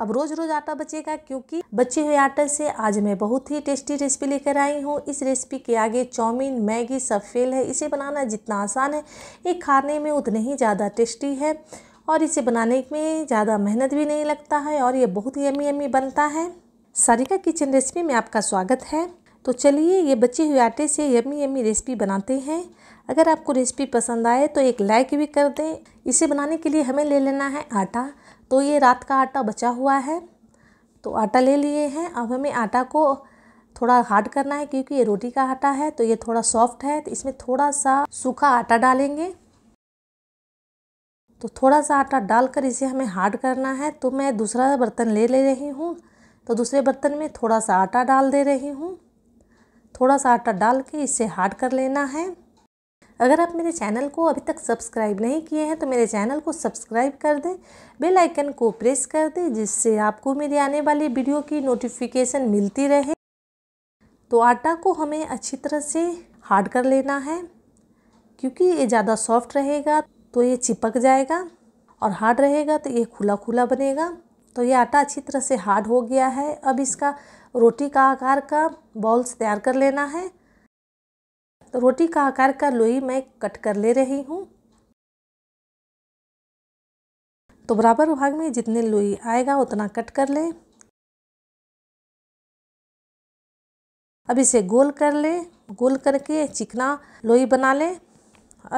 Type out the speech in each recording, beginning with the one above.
अब रोज रोज आटा बचेगा क्योंकि बचे हुए आटे से आज मैं बहुत ही टेस्टी रेसिपी लेकर आई हूँ इस रेसिपी के आगे चाउमीन मैगी सब फेल है इसे बनाना जितना आसान है ये खाने में उतने ही ज़्यादा टेस्टी है और इसे बनाने में ज़्यादा मेहनत भी नहीं लगता है और ये बहुत ही यमी यमी बनता है सारिका किचन रेसिपी में आपका स्वागत है तो चलिए ये बचे हुए आटे से यमी यमी रेसिपी बनाते हैं अगर आपको रेसिपी पसंद आए तो एक लाइक भी कर दें इसे बनाने के लिए हमें ले लेना है आटा तो ये रात का आटा बचा हुआ है तो आटा ले लिए हैं अब हमें आटा को थोड़ा हार्ड करना है क्योंकि ये रोटी का आटा है तो ये थोड़ा सॉफ्ट है तो इसमें थोड़ा सा सूखा आटा डालेंगे तो थोड़ा सा आटा डालकर इसे हमें हार्ड करना है तो मैं दूसरा बर्तन ले ले रही हूँ तो दूसरे बर्तन में थोड़ा सा आटा डाल दे रही हूँ थोड़ा सा आटा डाल के इसे हार्ड कर लेना है अगर आप मेरे चैनल को अभी तक सब्सक्राइब नहीं किए हैं तो मेरे चैनल को सब्सक्राइब कर दें बेल आइकन को प्रेस कर दें जिससे आपको मेरी आने वाली वीडियो की नोटिफिकेशन मिलती रहे तो आटा को हमें अच्छी तरह से हार्ड कर लेना है क्योंकि ये ज़्यादा सॉफ्ट रहेगा तो ये चिपक जाएगा और हार्ड रहेगा तो ये खुला खुला बनेगा तो ये आटा अच्छी तरह से हार्ड हो गया है अब इसका रोटी का आकार का बॉल्स तैयार कर लेना है तो रोटी का आकार का लोई मैं कट कर ले रही हूँ तो बराबर भाग में जितने लोई आएगा उतना कट कर लें अब इसे गोल कर लें गोल करके चिकना लोई बना लें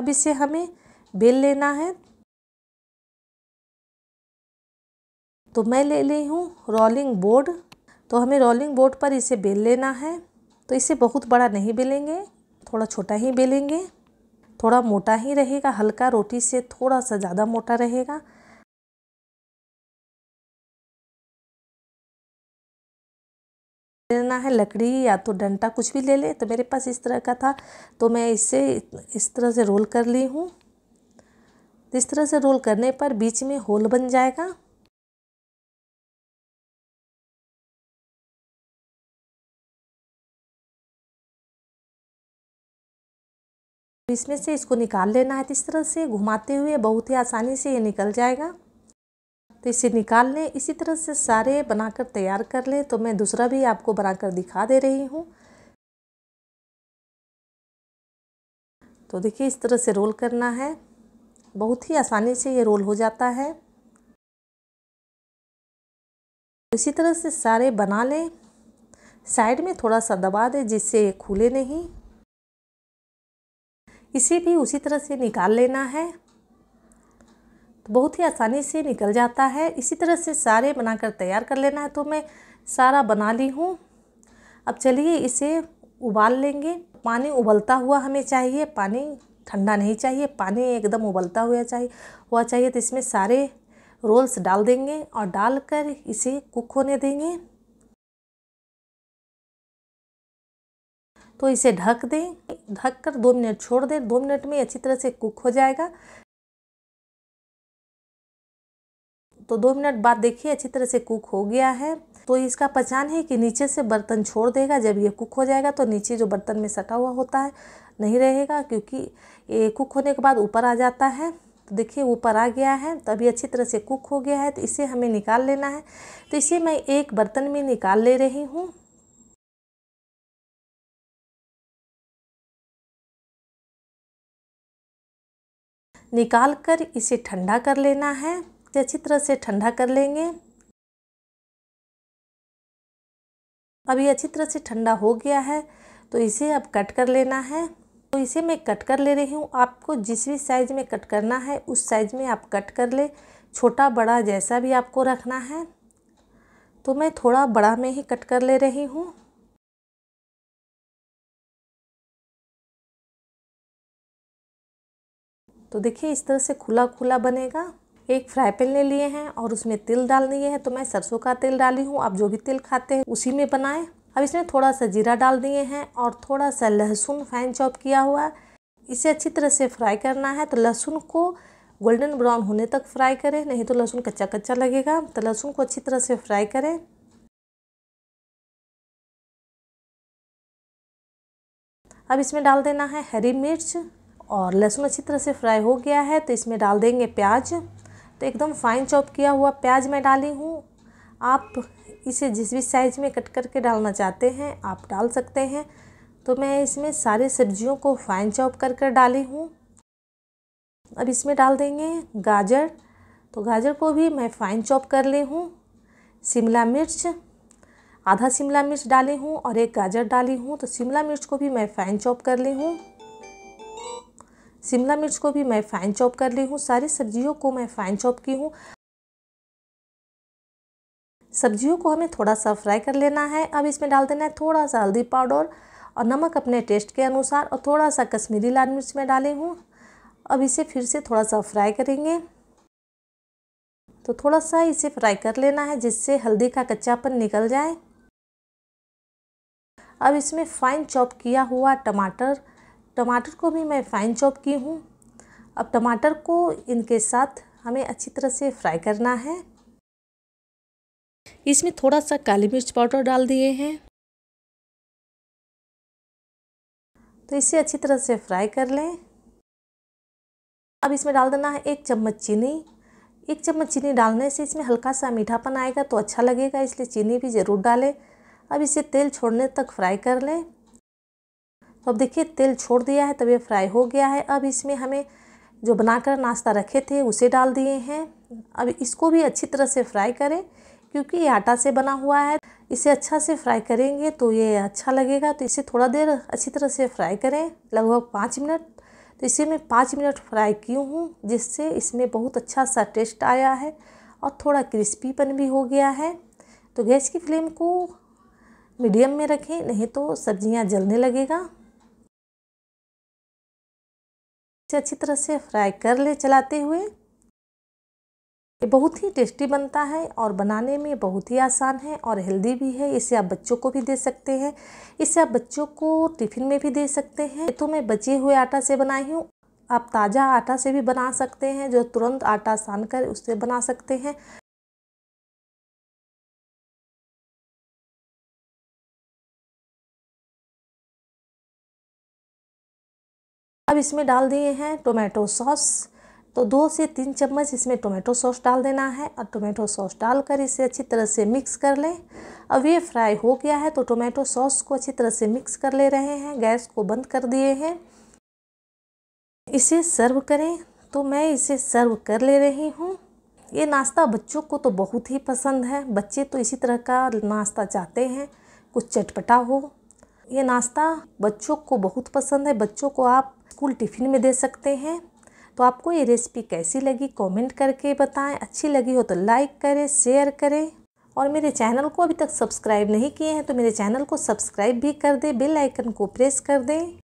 अब इसे हमें बेल लेना है तो मैं ले ली हूँ रोलिंग बोर्ड तो हमें रोलिंग बोर्ड पर इसे बेल लेना है तो इसे बहुत बड़ा नहीं बेलेंगे थोड़ा छोटा ही बेलेंगे थोड़ा मोटा ही रहेगा हल्का रोटी से थोड़ा सा ज़्यादा मोटा रहेगा लेना है लकड़ी या तो डंटा कुछ भी ले ले तो मेरे पास इस तरह का था तो मैं इसे इस तरह से रोल कर ली हूँ इस तरह से रोल करने पर बीच में होल बन जाएगा इसमें से इसको निकाल लेना है इस तरह से घुमाते हुए बहुत ही आसानी से ये निकल जाएगा तो इसे निकाल लें इसी तरह से सारे बनाकर तैयार कर लें तो मैं दूसरा भी आपको बनाकर दिखा दे रही हूँ तो देखिए इस तरह से रोल करना है बहुत ही आसानी से ये रोल हो जाता है इसी तरह से सारे बना लें साइड में थोड़ा सा दबा दें जिससे ये खुले नहीं इसे भी उसी तरह से निकाल लेना है तो बहुत ही आसानी से निकल जाता है इसी तरह से सारे बनाकर तैयार कर लेना है तो मैं सारा बना ली हूँ अब चलिए इसे उबाल लेंगे पानी उबलता हुआ हमें चाहिए पानी ठंडा नहीं चाहिए पानी एकदम उबलता हुआ चाहिए हुआ चाहिए तो इसमें सारे रोल्स डाल देंगे और डालकर इसे कुक होने देंगे तो इसे ढक दें ढक कर दो मिनट छोड़ दें दो मिनट में अच्छी तरह से कुक हो जाएगा तो दो मिनट बाद देखिए अच्छी तरह से कुक हो गया है तो इसका पहचान है कि नीचे से बर्तन छोड़ देगा जब ये कुक हो जाएगा तो नीचे जो बर्तन में सटा हुआ होता है नहीं रहेगा क्योंकि ये कुक होने के बाद ऊपर आ जाता है तो देखिए ऊपर आ गया है तो अभी अच्छी तरह से कुक हो गया है तो इसे हमें निकाल लेना है तो इसे मैं एक बर्तन में निकाल ले रही हूँ निकाल कर इसे ठंडा कर लेना है अच्छी तरह से ठंडा कर लेंगे अब ये अच्छी तरह से ठंडा हो गया है तो इसे अब कट कर लेना है तो इसे मैं कट कर ले रही हूँ आपको जिस भी साइज़ में कट करना है उस साइज़ में आप कट कर ले छोटा बड़ा जैसा भी आपको रखना है तो मैं थोड़ा बड़ा में ही कट कर ले रही हूँ तो देखिए इस तरह से खुला खुला बनेगा एक फ्राई पैन ले लिए हैं और उसमें तिल डाल दिए हैं तो मैं सरसों का तेल डाली हूँ आप जो भी तेल खाते हैं उसी में बनाएं अब इसमें थोड़ा सा जीरा डाल दिए हैं और थोड़ा सा लहसुन फाइन चॉप किया हुआ इसे अच्छी तरह से फ्राई करना है तो लहसुन को गोल्डन ब्राउन होने तक फ्राई करें नहीं तो लहसुन कच्चा कच्चा लगेगा तो लहसुन को अच्छी तरह से फ्राई करें अब इसमें डाल देना है हरी मिर्च और लहसुन अच्छी तरह से फ्राई हो गया है तो इसमें डाल देंगे प्याज तो एकदम फाइन चॉप किया हुआ प्याज मैं डाली हूँ आप इसे जिस भी साइज़ में कट करके डालना चाहते हैं आप डाल सकते हैं तो मैं इसमें सारे सब्जियों को फाइन चॉप कर कर डाली हूँ अब इसमें डाल देंगे गाजर तो गाजर को भी मैं फाइन चॉप कर ली हूँ शिमला मिर्च आधा शिमला मिर्च डाली हूँ और एक गाजर डाली हूँ तो शिमला मिर्च को भी मैं फाइन चॉप कर ली हूँ शिमला मिर्च को भी मैं फ़ाइन चॉप कर ली हूँ सारी सब्जियों को मैं फ़ाइन चॉप की हूँ सब्जियों को हमें थोड़ा सा फ्राई कर लेना है अब इसमें डाल देना है थोड़ा सा हल्दी पाउडर और नमक अपने टेस्ट के अनुसार और थोड़ा सा कश्मीरी लाल मिर्च में डाली हूँ अब इसे फिर से थोड़ा सा फ्राई करेंगे तो थोड़ा सा इसे फ्राई कर लेना है जिससे हल्दी का कच्चापन निकल जाए अब इसमें फाइन चॉप किया हुआ टमाटर टमाटर को भी मैं फ़ाइन चॉप की हूँ अब टमाटर को इनके साथ हमें अच्छी तरह से फ्राई करना है इसमें थोड़ा सा काली मिर्च पाउडर डाल दिए हैं तो इसे अच्छी तरह से फ्राई कर लें अब इसमें डाल देना है एक चम्मच चीनी एक चम्मच चीनी डालने से इसमें हल्का सा मीठापन आएगा तो अच्छा लगेगा इसलिए चीनी भी ज़रूर डालें अब इसे तेल छोड़ने तक फ्राई कर लें तो अब देखिए तेल छोड़ दिया है तब ये फ्राई हो गया है अब इसमें हमें जो बनाकर नाश्ता रखे थे उसे डाल दिए हैं अब इसको भी अच्छी तरह से फ्राई करें क्योंकि ये आटा से बना हुआ है इसे अच्छा से फ्राई करेंगे तो ये अच्छा लगेगा तो इसे थोड़ा देर अच्छी तरह से फ्राई करें लगभग पाँच मिनट तो इसे मैं पाँच मिनट फ्राई की हूँ जिससे इसमें बहुत अच्छा सा टेस्ट आया है और थोड़ा क्रिस्पीपन भी हो गया है तो गैस की फ्लेम को मीडियम में रखें नहीं तो सब्जियाँ जलने लगेगा इसे अच्छी तरह से फ्राई कर ले चलाते हुए ये बहुत ही टेस्टी बनता है और बनाने में बहुत ही आसान है और हेल्दी भी है इसे आप बच्चों को भी दे सकते हैं इसे आप बच्चों को टिफ़िन में भी दे सकते हैं तो मैं बचे हुए आटा से बनाई हूँ आप ताज़ा आटा से भी बना सकते हैं जो तुरंत आटा सान कर उससे बना सकते हैं अब इसमें डाल दिए हैं टोमेटो सॉस तो दो से तीन चम्मच इसमें टोमेटो सॉस डाल देना है और टोमेटो सॉस डालकर इसे अच्छी तरह से मिक्स कर लें अब ये फ्राई हो गया है तो टोमेटो सॉस को अच्छी तरह से मिक्स कर ले रहे हैं गैस को बंद कर दिए हैं इसे सर्व करें तो मैं इसे सर्व कर ले रही हूँ ये नाश्ता बच्चों को तो बहुत ही पसंद है बच्चे तो इसी तरह का नाश्ता चाहते हैं कुछ चटपटा हो ये नाश्ता बच्चों को बहुत पसंद है बच्चों को आप स्कूल टिफ़िन में दे सकते हैं तो आपको ये रेसिपी कैसी लगी कमेंट करके बताएं अच्छी लगी हो तो लाइक करें शेयर करें और मेरे चैनल को अभी तक सब्सक्राइब नहीं किए हैं तो मेरे चैनल को सब्सक्राइब भी कर दें बेल आइकन को प्रेस कर दें